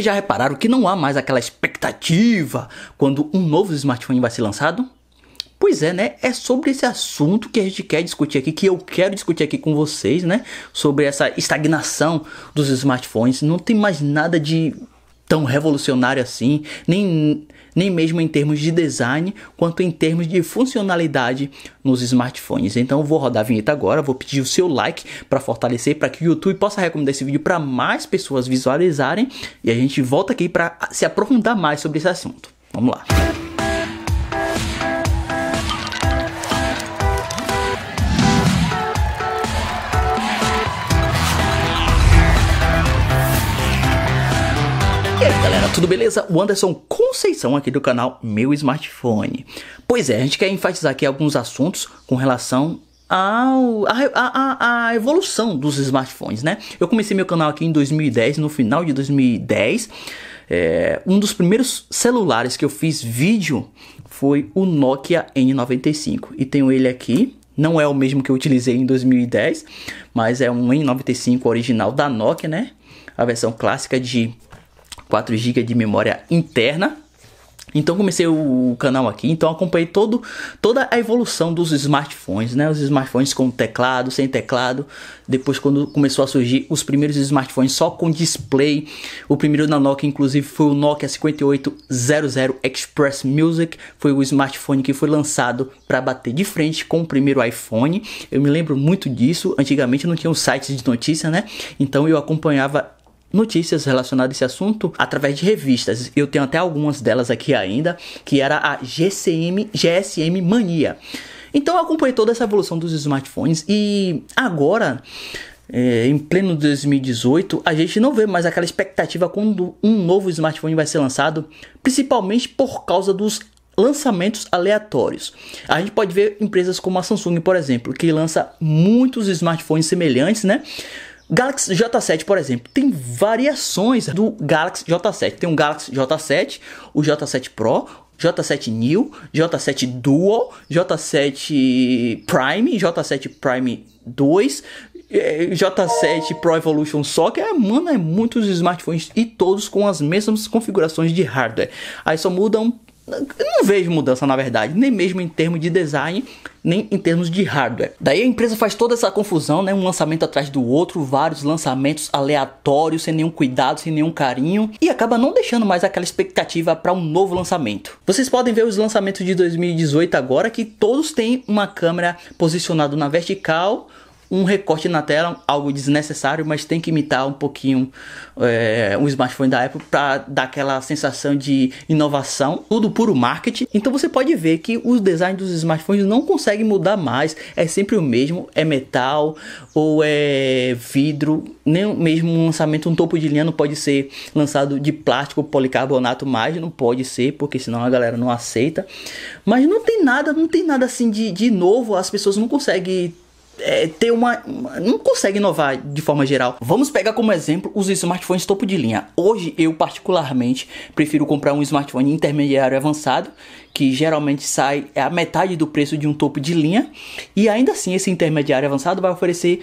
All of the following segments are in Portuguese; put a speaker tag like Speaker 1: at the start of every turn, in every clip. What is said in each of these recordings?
Speaker 1: Vocês já repararam que não há mais aquela expectativa quando um novo smartphone vai ser lançado? Pois é, né? É sobre esse assunto que a gente quer discutir aqui, que eu quero discutir aqui com vocês, né? Sobre essa estagnação dos smartphones. Não tem mais nada de tão revolucionário assim, nem nem mesmo em termos de design, quanto em termos de funcionalidade nos smartphones. Então vou rodar a vinheta agora, vou pedir o seu like para fortalecer, para que o YouTube possa recomendar esse vídeo para mais pessoas visualizarem e a gente volta aqui para se aprofundar mais sobre esse assunto. Vamos lá. E aí galera, tudo beleza? O Anderson Conceição aqui do canal Meu Smartphone. Pois é, a gente quer enfatizar aqui alguns assuntos com relação ao, a, a, a, evolução dos smartphones, né? Eu comecei meu canal aqui em 2010, no final de 2010. É, um dos primeiros celulares que eu fiz vídeo foi o Nokia N95 e tenho ele aqui. Não é o mesmo que eu utilizei em 2010, mas é um N95 original da Nokia, né? A versão clássica de 4 GB de memória interna. Então comecei o canal aqui, então acompanhei todo, toda a evolução dos smartphones, né? Os smartphones com teclado, sem teclado. Depois quando começou a surgir os primeiros smartphones só com display. O primeiro da Nokia inclusive foi o Nokia 5800 Express Music, foi o smartphone que foi lançado para bater de frente com o primeiro iPhone. Eu me lembro muito disso. Antigamente não tinha um site de notícia, né? Então eu acompanhava notícias relacionadas a esse assunto através de revistas. Eu tenho até algumas delas aqui ainda, que era a GCM, GSM Mania. Então eu acompanhei toda essa evolução dos smartphones e agora é, em pleno 2018, a gente não vê mais aquela expectativa quando um novo smartphone vai ser lançado, principalmente por causa dos lançamentos aleatórios. A gente pode ver empresas como a Samsung, por exemplo, que lança muitos smartphones semelhantes, né? Galaxy J7, por exemplo, tem variações do Galaxy J7. Tem o Galaxy J7, o J7 Pro, J7 New, J7 Dual, J7 Prime, J7 Prime 2, eh, J7 Pro Evolution Soccer, é, mano, é muitos smartphones e todos com as mesmas configurações de hardware. Aí só mudam eu não vejo mudança na verdade, nem mesmo em termos de design, nem em termos de hardware. Daí a empresa faz toda essa confusão, né? Um lançamento atrás do outro, vários lançamentos aleatórios, sem nenhum cuidado, sem nenhum carinho, e acaba não deixando mais aquela expectativa para um novo lançamento. Vocês podem ver os lançamentos de 2018 agora que todos têm uma câmera posicionada na vertical um recorte na tela, algo desnecessário, mas tem que imitar um pouquinho é, um smartphone da Apple para dar aquela sensação de inovação, tudo puro marketing. Então você pode ver que os designs dos smartphones não conseguem mudar mais, é sempre o mesmo, é metal ou é vidro, nem mesmo um lançamento, um topo de linha não pode ser lançado de plástico policarbonato mais, não pode ser, porque senão a galera não aceita. Mas não tem nada, não tem nada assim de, de novo, as pessoas não conseguem é, ter uma, uma, Não consegue inovar de forma geral. Vamos pegar como exemplo os smartphones topo de linha. Hoje eu, particularmente, prefiro comprar um smartphone intermediário avançado, que geralmente sai a metade do preço de um topo de linha, e ainda assim esse intermediário avançado vai oferecer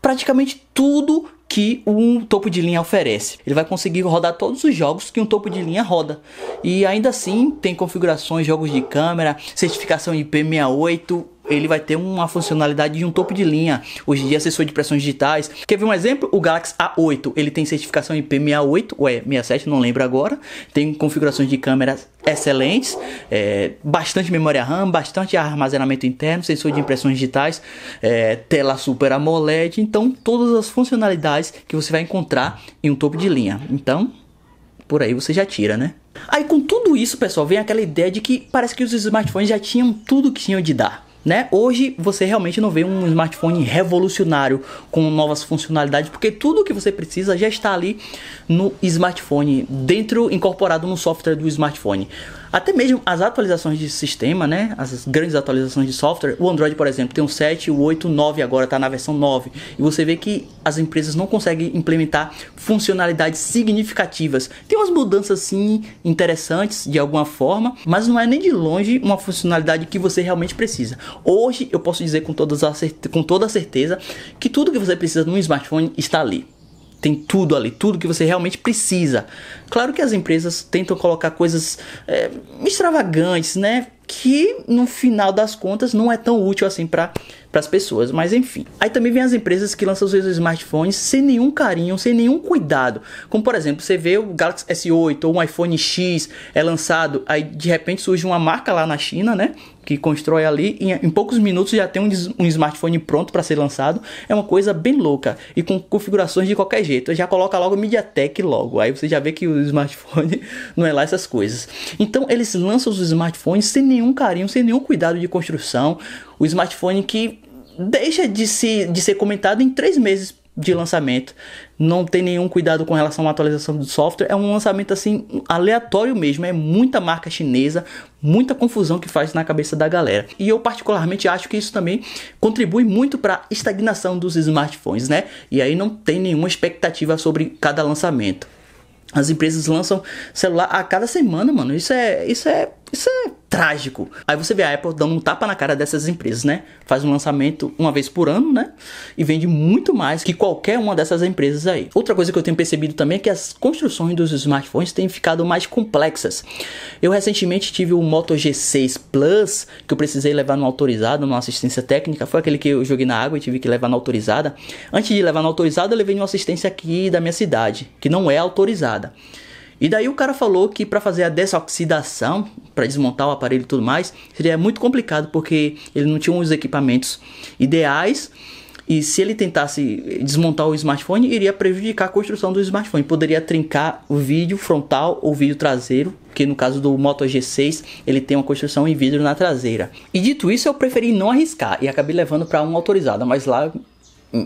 Speaker 1: praticamente tudo que um topo de linha oferece. Ele vai conseguir rodar todos os jogos que um topo de linha roda. E ainda assim tem configurações, jogos de câmera, certificação IP68, ele vai ter uma funcionalidade de um topo de linha. Hoje em dia, sensor de pressões digitais. Quer ver um exemplo? O Galaxy A8, ele tem certificação IP68, ou é 67, não lembro agora. Tem configurações de câmeras excelentes, é, bastante memória RAM, bastante armazenamento interno, sensor de impressões digitais, é, tela Super AMOLED, então todas as funcionalidades que você vai encontrar em um topo de linha. Então, por aí você já tira, né? Aí com tudo isso, pessoal, vem aquela ideia de que parece que os smartphones já tinham tudo que tinham de dar. Né? Hoje você realmente não vê um smartphone revolucionário com novas funcionalidades, porque tudo o que você precisa já está ali no smartphone, dentro incorporado no software do smartphone. Até mesmo as atualizações de sistema, né? As grandes atualizações de software. O Android, por exemplo, tem um 7, o 8, o 9 agora, está na versão 9. E você vê que as empresas não conseguem implementar funcionalidades significativas. Tem umas mudanças, sim, interessantes de alguma forma, mas não é nem de longe uma funcionalidade que você realmente precisa. Hoje, eu posso dizer com, todas a, com toda a certeza que tudo que você precisa num smartphone está ali tem tudo ali, tudo que você realmente precisa. Claro que as empresas tentam colocar coisas é, extravagantes, né? Que no final das contas não é tão útil assim para as pessoas, mas enfim. Aí também vem as empresas que lançam seus smartphones sem nenhum carinho, sem nenhum cuidado. Como por exemplo, você vê o Galaxy S8 ou um iPhone X é lançado, aí de repente surge uma marca lá na China, né? que constrói ali em, em poucos minutos já tem um, um smartphone pronto para ser lançado. É uma coisa bem louca e com configurações de qualquer jeito. Já coloca logo MediaTek logo. Aí você já vê que o smartphone não é lá essas coisas. Então eles lançam os smartphones sem nenhum carinho, sem nenhum cuidado de construção. O smartphone que deixa de, se, de ser comentado em três meses de lançamento, não tem nenhum cuidado com relação à atualização do software, é um lançamento assim aleatório mesmo, é muita marca chinesa, muita confusão que faz na cabeça da galera. E eu particularmente acho que isso também contribui muito para a estagnação dos smartphones, né? E aí não tem nenhuma expectativa sobre cada lançamento. As empresas lançam celular a cada semana, mano. Isso é, isso é isso é trágico. Aí você vê a Apple dando um tapa na cara dessas empresas, né? Faz um lançamento uma vez por ano, né? E vende muito mais que qualquer uma dessas empresas aí. Outra coisa que eu tenho percebido também é que as construções dos smartphones têm ficado mais complexas. Eu recentemente tive o Moto G6 Plus, que eu precisei levar no autorizado, numa assistência técnica. Foi aquele que eu joguei na água e tive que levar na autorizada. Antes de levar na autorizada, eu levei numa assistência aqui da minha cidade, que não é autorizada. E daí o cara falou que para fazer a desoxidação, para desmontar o aparelho e tudo mais, seria muito complicado porque ele não tinha os equipamentos ideais. E se ele tentasse desmontar o smartphone, iria prejudicar a construção do smartphone. Poderia trincar o vídeo frontal ou vídeo traseiro, que no caso do Moto G6, ele tem uma construção em vidro na traseira. E dito isso, eu preferi não arriscar e acabei levando para uma autorizada, mas lá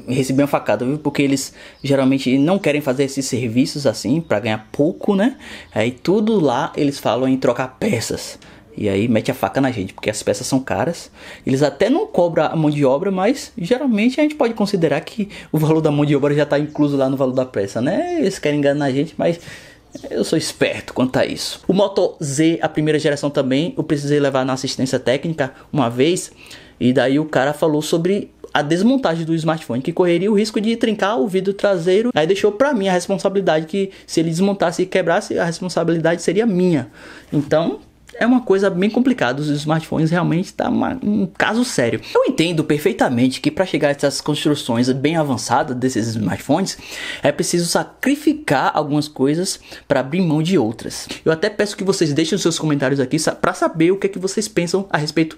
Speaker 1: receber uma facada, viu? Porque eles geralmente não querem fazer esses serviços assim para ganhar pouco, né? Aí tudo lá eles falam em trocar peças. E aí mete a faca na gente, porque as peças são caras. Eles até não cobram a mão de obra, mas geralmente a gente pode considerar que o valor da mão de obra já está incluso lá no valor da peça, né? Eles querem enganar a gente, mas eu sou esperto quanto a isso. O Moto Z, a primeira geração também, eu precisei levar na assistência técnica uma vez, e daí o cara falou sobre a desmontagem do smartphone, que correria o risco de trincar o vidro traseiro. Aí deixou para mim a responsabilidade que se ele desmontasse e quebrasse, a responsabilidade seria minha. Então, é uma coisa bem complicada. Os smartphones realmente tá uma, um caso sério. Eu entendo perfeitamente que para chegar a essas construções bem avançadas desses smartphones é preciso sacrificar algumas coisas para abrir mão de outras. Eu até peço que vocês deixem os seus comentários aqui para saber o que é que vocês pensam a respeito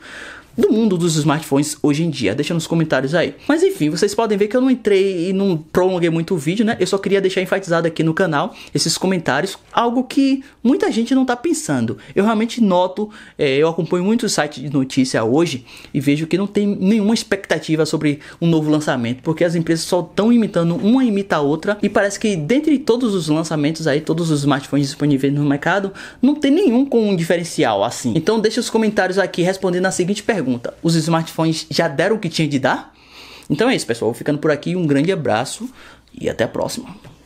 Speaker 1: do mundo dos smartphones hoje em dia. Deixa nos comentários aí. Mas enfim, vocês podem ver que eu não entrei e não prolonguei muito o vídeo, né? Eu só queria deixar enfatizado aqui no canal esses comentários, algo que muita gente não tá pensando. Eu realmente noto, é, eu acompanho muito site de notícia hoje e vejo que não tem nenhuma expectativa sobre um novo lançamento, porque as empresas só estão imitando uma imita a outra e parece que dentre todos os lançamentos aí, todos os smartphones disponíveis no mercado, não tem nenhum com um diferencial assim. Então deixa os comentários aqui respondendo a seguinte pergunta pergunta: os smartphones já deram o que tinha de dar? Então é isso, pessoal. Ficando por aqui, um grande abraço e até a próxima.